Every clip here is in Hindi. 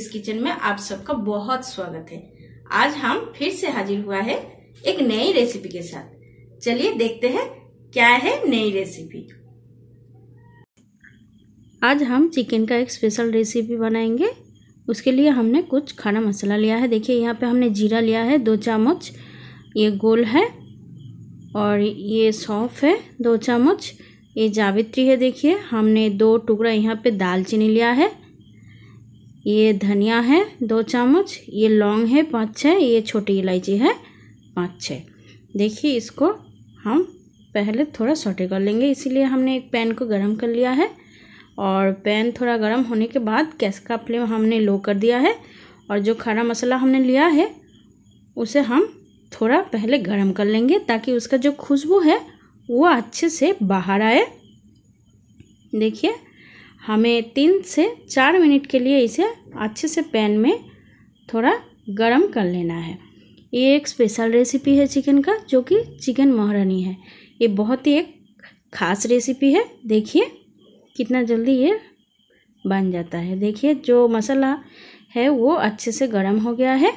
लेडीज किचन में आप सबका बहुत स्वागत है आज हम फिर से हाजिर हुआ है एक नई रेसिपी के साथ चलिए देखते हैं क्या है नई रेसिपी आज हम चिकन का एक स्पेशल रेसिपी बनाएंगे उसके लिए हमने कुछ खाना मसाला लिया है देखिए यहाँ पे हमने जीरा लिया है दो चामच ये गोल है और ये सौंफ है दो चामच ये जावित्री है देखिए हमने दो टुकड़ा यहाँ पे दालचीनी लिया है ये धनिया है दो चम्मच ये लौंग है पाँच छः ये छोटी इलायची है पाँच छः देखिए इसको हम पहले थोड़ा सोटे कर लेंगे इसीलिए हमने एक पैन को गर्म कर लिया है और पैन थोड़ा गर्म होने के बाद गैस का फ्लेम हमने लो कर दिया है और जो खड़ा मसाला हमने लिया है उसे हम थोड़ा पहले गर्म कर लेंगे ताकि उसका जो खुशबू है वो अच्छे से बाहर आए देखिए हमें तीन से चार मिनट के लिए इसे अच्छे से पैन में थोड़ा गरम कर लेना है ये एक स्पेशल रेसिपी है चिकन का जो कि चिकन मोहरनी है ये बहुत ही एक खास रेसिपी है देखिए कितना जल्दी ये बन जाता है देखिए जो मसाला है वो अच्छे से गर्म हो गया है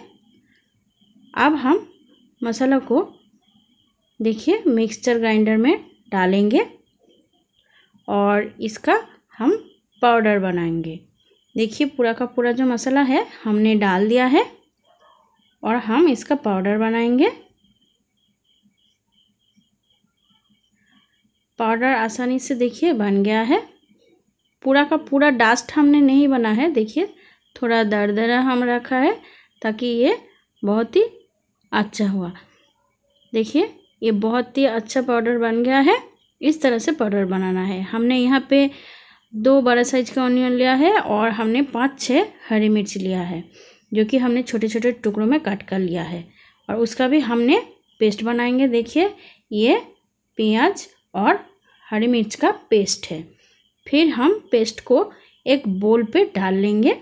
अब हम मसाला को देखिए मिक्सचर ग्राइंडर में डालेंगे और इसका हम पाउडर बनाएंगे देखिए पूरा का पूरा जो मसाला है हमने डाल दिया है और हम इसका पाउडर बनाएंगे पाउडर आसानी से देखिए बन गया है पूरा का पूरा डस्ट हमने नहीं बना है देखिए थोड़ा दरदरा हम रखा है ताकि ये बहुत ही अच्छा हुआ देखिए ये बहुत ही अच्छा पाउडर बन गया है इस तरह से पाउडर बनाना है हमने यहाँ पे दो बड़ा साइज का ऑनियन लिया है और हमने पाँच छः हरी मिर्च लिया है जो कि हमने छोटे छोटे टुकड़ों में काट कर लिया है और उसका भी हमने पेस्ट बनाएंगे देखिए ये प्याज और हरी मिर्च का पेस्ट है फिर हम पेस्ट को एक बोल पे डाल लेंगे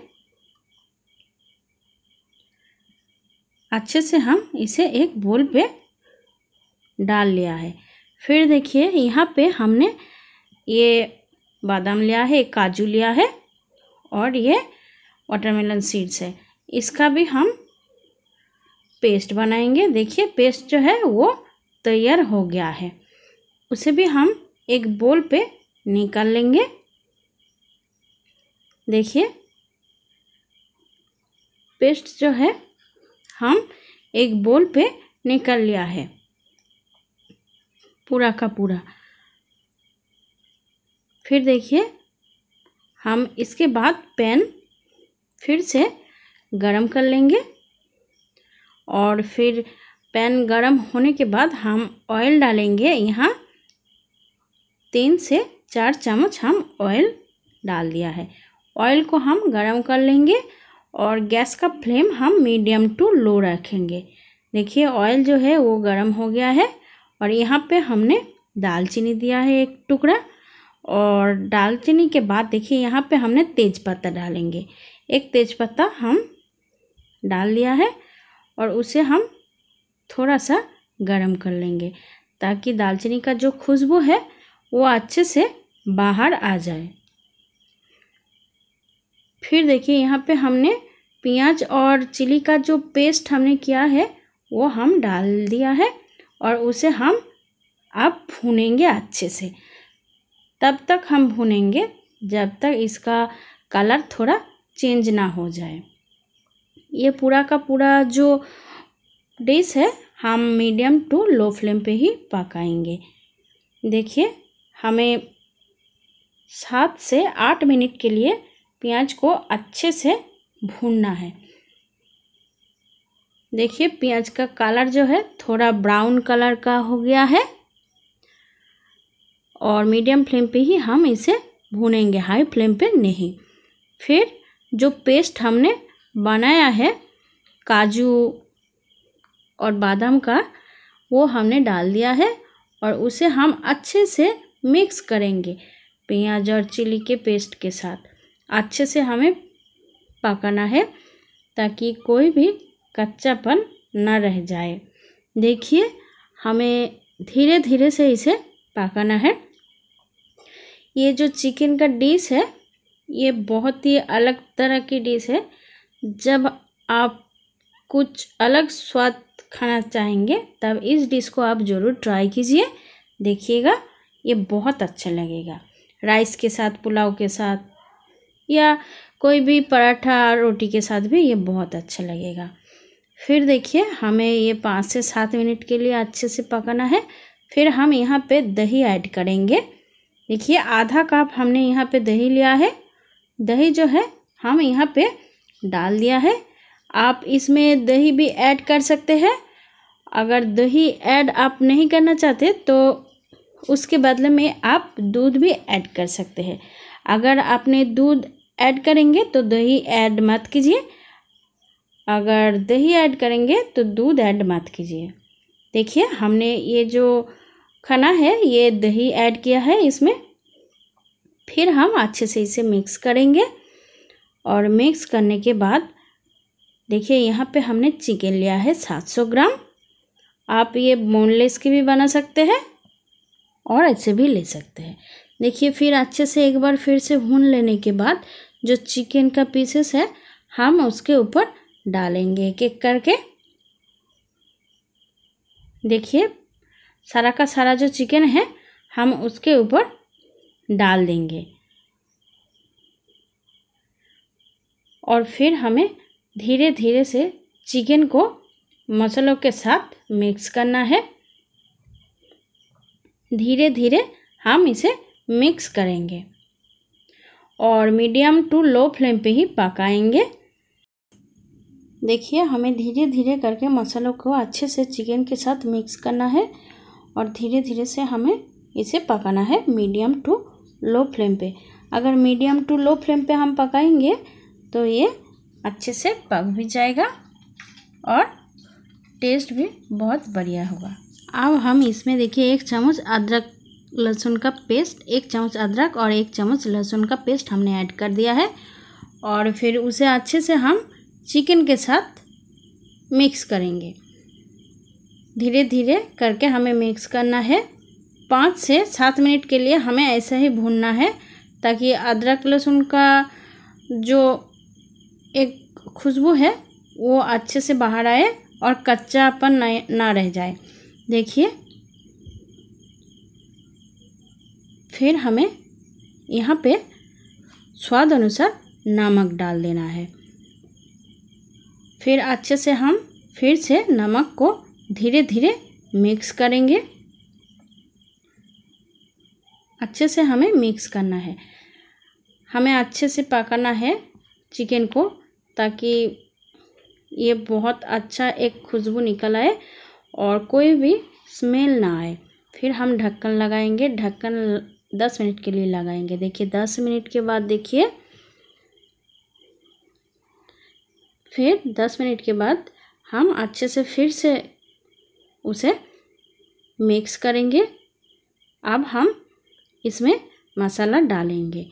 अच्छे से हम इसे एक बोल पे डाल लिया है फिर देखिए यहाँ पे हमने ये बादाम लिया है काजू लिया है और ये वाटरमेलन सीड्स है इसका भी हम पेस्ट बनाएंगे देखिए पेस्ट जो है वो तैयार हो गया है उसे भी हम एक बोल पे निकाल लेंगे देखिए पेस्ट जो है हम एक बोल पे निकाल लिया है पूरा का पूरा फिर देखिए हम इसके बाद पैन फिर से गरम कर लेंगे और फिर पैन गरम होने के बाद हम ऑयल डालेंगे यहाँ तीन से चार चम्मच हम ऑयल डाल दिया है ऑयल को हम गरम कर लेंगे और गैस का फ्लेम हम मीडियम टू लो रखेंगे देखिए ऑयल जो है वो गरम हो गया है और यहाँ पे हमने दालचीनी दिया है एक टुकड़ा और दालचीनी के बाद देखिए यहाँ पे हमने तेज़पत्ता डालेंगे एक तेज़पत्ता हम डाल लिया है और उसे हम थोड़ा सा गरम कर लेंगे ताकि दालचीनी का जो खुशबू है वो अच्छे से बाहर आ जाए फिर देखिए यहाँ पे हमने प्याज और चिली का जो पेस्ट हमने किया है वो हम डाल दिया है और उसे हम अब भूनेंगे अच्छे से तब तक हम भुनेंगे जब तक इसका कलर थोड़ा चेंज ना हो जाए ये पूरा का पूरा जो डिश है हम मीडियम टू लो फ्लेम पे ही पकाएंगे देखिए हमें सात से आठ मिनट के लिए प्याज को अच्छे से भूनना है देखिए प्याज का कलर जो है थोड़ा ब्राउन कलर का हो गया है और मीडियम फ्लेम पे ही हम इसे भूनेंगे हाई फ्लेम पे नहीं फिर जो पेस्ट हमने बनाया है काजू और बादाम का वो हमने डाल दिया है और उसे हम अच्छे से मिक्स करेंगे प्याज और चिली के पेस्ट के साथ अच्छे से हमें पकाना है ताकि कोई भी कच्चापन न रह जाए देखिए हमें धीरे धीरे से इसे पकाना है ये जो चिकन का डिश है ये बहुत ही अलग तरह की डिश है जब आप कुछ अलग स्वाद खाना चाहेंगे तब इस डिश को आप ज़रूर ट्राई कीजिए देखिएगा ये बहुत अच्छा लगेगा राइस के साथ पुलाव के साथ या कोई भी पराठा रोटी के साथ भी ये बहुत अच्छा लगेगा फिर देखिए हमें ये पाँच से सात मिनट के लिए अच्छे से पकाना है फिर हम यहाँ पे दही ऐड करेंगे देखिए आधा कप हमने यहाँ पे दही लिया है दही जो है हम यहाँ पे डाल दिया है आप इसमें दही भी ऐड कर सकते हैं अगर दही ऐड आप नहीं करना चाहते तो उसके बदले में आप दूध भी ऐड कर सकते हैं अगर आपने दूध ऐड करेंगे तो दही ऐड मत कीजिए अगर दही ऐड करेंगे तो दूध ऐड मत कीजिए देखिए हमने ये जो खाना है ये दही ऐड किया है इसमें फिर हम अच्छे से इसे मिक्स करेंगे और मिक्स करने के बाद देखिए यहाँ पे हमने चिकन लिया है 700 ग्राम आप ये बोनलेस की भी बना सकते हैं और ऐसे भी ले सकते हैं देखिए फिर अच्छे से एक बार फिर से भून लेने के बाद जो चिकन का पीसेस है हम उसके ऊपर डालेंगे एक एक करके देखिए सारा का सारा जो चिकन है हम उसके ऊपर डाल देंगे और फिर हमें धीरे धीरे से चिकन को मसालों के साथ मिक्स करना है धीरे धीरे हम इसे मिक्स करेंगे और मीडियम टू लो फ्लेम पे ही पकाएंगे देखिए हमें धीरे धीरे करके मसालों को अच्छे से चिकन के साथ मिक्स करना है और धीरे धीरे से हमें इसे पकाना है मीडियम टू लो फ्लेम पे अगर मीडियम टू लो फ्लेम पे हम पकाएंगे तो ये अच्छे से पक भी जाएगा और टेस्ट भी बहुत बढ़िया होगा अब हम इसमें देखिए एक चम्मच अदरक लहसुन का पेस्ट एक चम्मच अदरक और एक चम्मच लहसुन का पेस्ट हमने ऐड कर दिया है और फिर उसे अच्छे से हम चिकन के साथ मिक्स करेंगे धीरे धीरे करके हमें मिक्स करना है पाँच से सात मिनट के लिए हमें ऐसे ही भूनना है ताकि अदरक लहसुन का जो एक खुशबू है वो अच्छे से बाहर आए और कच्चापन ना रह जाए देखिए फिर हमें यहाँ पे स्वाद अनुसार नमक डाल देना है फिर अच्छे से हम फिर से नमक को धीरे धीरे मिक्स करेंगे अच्छे से हमें मिक्स करना है हमें अच्छे से पकाना है चिकन को ताकि ये बहुत अच्छा एक खुशबू निकल आए और कोई भी स्मेल ना आए फिर हम ढक्कन लगाएंगे ढक्कन दस मिनट के लिए लगाएंगे देखिए दस मिनट के बाद देखिए फिर दस मिनट के बाद हम अच्छे से फिर से उसे मिक्स करेंगे अब हम इसमें मसाला डालेंगे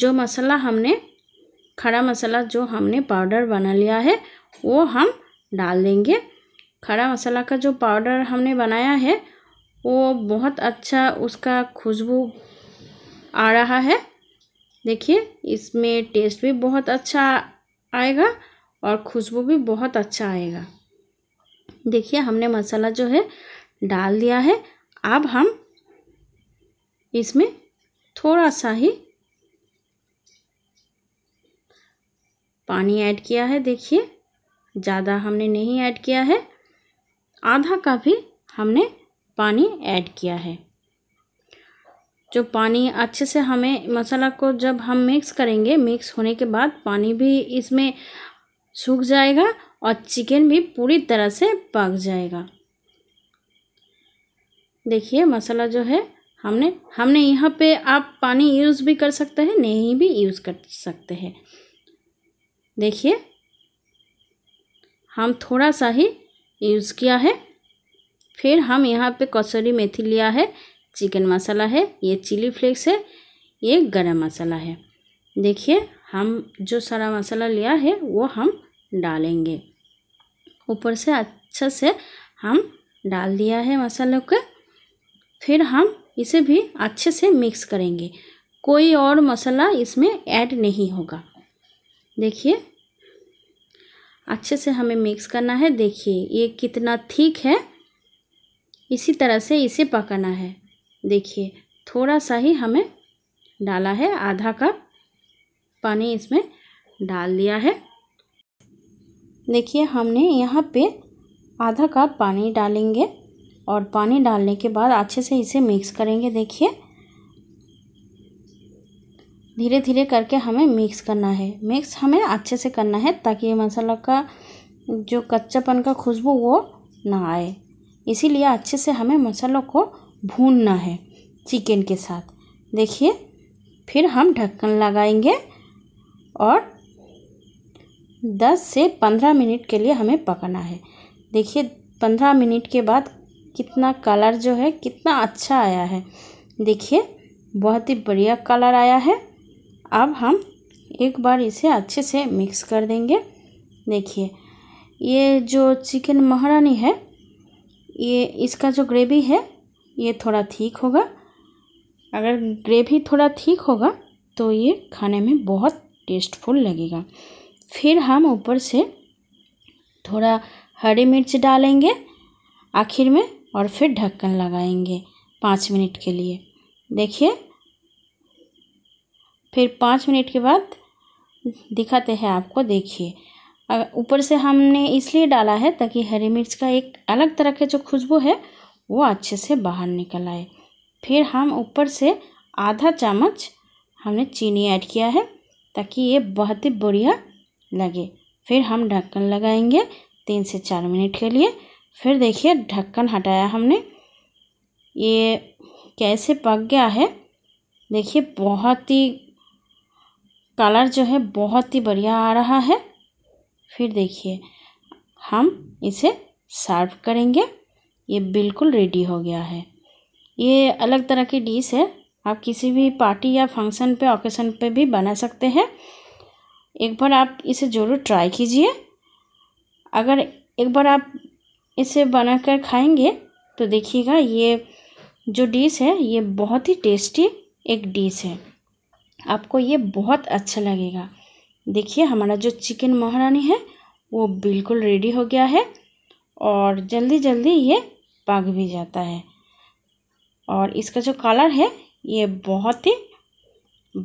जो मसाला हमने खड़ा मसाला जो हमने पाउडर बना लिया है वो हम डाल देंगे खड़ा मसाला का जो पाउडर हमने बनाया है वो बहुत अच्छा उसका खुशबू आ रहा है देखिए इसमें टेस्ट भी बहुत अच्छा आएगा और खुशबू भी बहुत अच्छा आएगा देखिए हमने मसाला जो है डाल दिया है अब हम इसमें थोड़ा सा ही पानी ऐड किया है देखिए ज़्यादा हमने नहीं ऐड किया है आधा का भी हमने पानी ऐड किया है जो पानी अच्छे से हमें मसाला को जब हम मिक्स करेंगे मिक्स होने के बाद पानी भी इसमें सूख जाएगा और चिकन भी पूरी तरह से पक जाएगा देखिए मसाला जो है हमने हमने यहाँ पे आप पानी यूज़ भी कर सकते हैं नहीं भी यूज़ कर सकते हैं देखिए हम थोड़ा सा ही यूज़ किया है फिर हम यहाँ पे कसूरी मेथी लिया है चिकन मसाला है ये चिली फ्लेक्स है ये गरम मसाला है देखिए हम जो सारा मसाला लिया है वो हम डालेंगे ऊपर से अच्छा से हम डाल दिया है मसालों के फिर हम इसे भी अच्छे से मिक्स करेंगे कोई और मसाला इसमें ऐड नहीं होगा देखिए अच्छे से हमें मिक्स करना है देखिए ये कितना ठीक है इसी तरह से इसे पकाना है देखिए थोड़ा सा ही हमें डाला है आधा कप पानी इसमें डाल दिया है देखिए हमने यहाँ पे आधा कप पानी डालेंगे और पानी डालने के बाद अच्छे से इसे मिक्स करेंगे देखिए धीरे धीरे करके हमें मिक्स करना है मिक्स हमें अच्छे से करना है ताकि ये मसाला का जो कच्चापन का खुशबू वो ना आए इसीलिए अच्छे से हमें मसालों को भूनना है चिकन के साथ देखिए फिर हम ढक्कन लगाएंगे और दस से पंद्रह मिनट के लिए हमें पकाना है देखिए पंद्रह मिनट के बाद कितना कलर जो है कितना अच्छा आया है देखिए बहुत ही बढ़िया कलर आया है अब हम एक बार इसे अच्छे से मिक्स कर देंगे देखिए ये जो चिकन महारानी है ये इसका जो ग्रेवी है ये थोड़ा ठीक होगा अगर ग्रेवी थोड़ा ठीक होगा तो ये खाने में बहुत टेस्टफुल लगेगा फिर हम ऊपर से थोड़ा हरी मिर्च डालेंगे आखिर में और फिर ढक्कन लगाएंगे पाँच मिनट के लिए देखिए फिर पाँच मिनट के बाद दिखाते हैं आपको देखिए ऊपर से हमने इसलिए डाला है ताकि हरी मिर्च का एक अलग तरह के जो खुशबू है वो अच्छे से बाहर निकल आए फिर हम ऊपर से आधा चम्मच हमने चीनी ऐड किया है ताकि ये बहुत ही बढ़िया लगे फिर हम ढक्कन लगाएंगे तीन से चार मिनट के लिए फिर देखिए ढक्कन हटाया हमने ये कैसे पक गया है देखिए बहुत ही कलर जो है बहुत ही बढ़िया आ रहा है फिर देखिए हम इसे सर्व करेंगे ये बिल्कुल रेडी हो गया है ये अलग तरह की डिश है आप किसी भी पार्टी या फंक्शन पे ओकेज़न पे भी बना सकते हैं एक बार आप इसे ज़रूर ट्राई कीजिए अगर एक बार आप इसे बनाकर खाएंगे तो देखिएगा ये जो डिश है ये बहुत ही टेस्टी एक डिश है आपको ये बहुत अच्छा लगेगा देखिए हमारा जो चिकन महारानी है वो बिल्कुल रेडी हो गया है और जल्दी जल्दी ये पक भी जाता है और इसका जो कलर है ये बहुत ही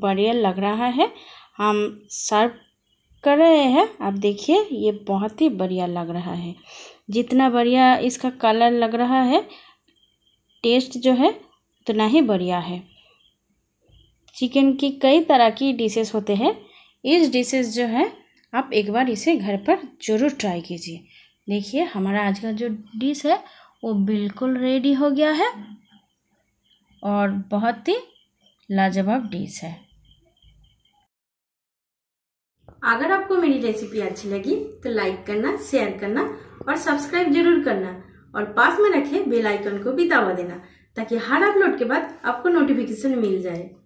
बढ़िया लग रहा है हम सर्व कर रहे हैं आप देखिए ये बहुत ही बढ़िया लग रहा है जितना बढ़िया इसका कलर लग रहा है टेस्ट जो है उतना ही बढ़िया है चिकन की कई तरह की डिशेस होते हैं इस डिशेस जो है आप एक बार इसे घर पर ज़रूर ट्राई कीजिए देखिए हमारा आज का जो डिश है वो बिल्कुल रेडी हो गया है और बहुत ही लाजवाब डिश है अगर आपको मेरी रेसिपी अच्छी लगी तो लाइक करना शेयर करना और सब्सक्राइब जरूर करना और पास में रखे बेल आइकन को भी दबा देना ताकि हर अपलोड के बाद आपको नोटिफिकेशन मिल जाए